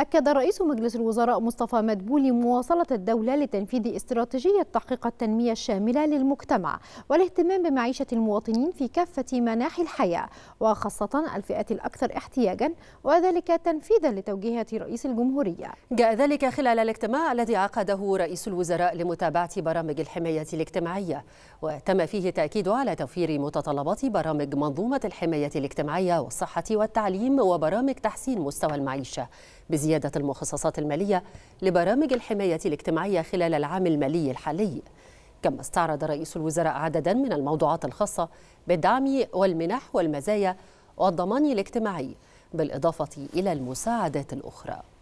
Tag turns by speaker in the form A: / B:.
A: أكد رئيس مجلس الوزراء مصطفى مدبولي مواصلة الدولة لتنفيذ استراتيجية تحقيق التنمية الشاملة للمجتمع والاهتمام بمعيشة المواطنين في كافة مناحي الحياة وخاصة الفئات الأكثر احتياجا وذلك تنفيذا لتوجيهات رئيس الجمهورية
B: جاء ذلك خلال الاجتماع الذي عقده رئيس الوزراء لمتابعة برامج الحماية الاجتماعية وتم فيه تأكيد على توفير متطلبات برامج منظومة الحماية الاجتماعية والصحة والتعليم وبرامج تحسين مستوى المعيشة بزيادة زيادة المخصصات المالية لبرامج الحماية الاجتماعية خلال العام المالي الحالي كما استعرض رئيس الوزراء عددا من الموضوعات الخاصة بالدعم والمنح والمزايا والضمان الاجتماعي بالإضافة إلى المساعدات الأخرى